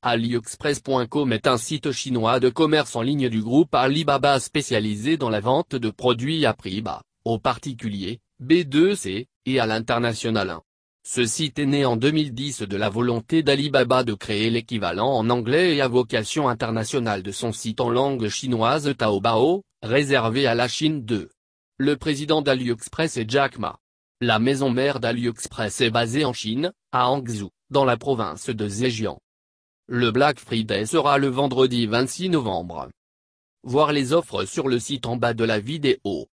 AliExpress.com est un site chinois de commerce en ligne du groupe Alibaba spécialisé dans la vente de produits à prix bas, aux particuliers, B2C, et à l'international. Ce site est né en 2010 de la volonté d'Alibaba de créer l'équivalent en anglais et à vocation internationale de son site en langue chinoise Taobao, réservé à la Chine 2. Le président d'AliExpress est Jack Ma. La maison mère d'AliExpress est basée en Chine, à Hangzhou, dans la province de Zhejiang. Le Black Friday sera le vendredi 26 novembre. Voir les offres sur le site en bas de la vidéo.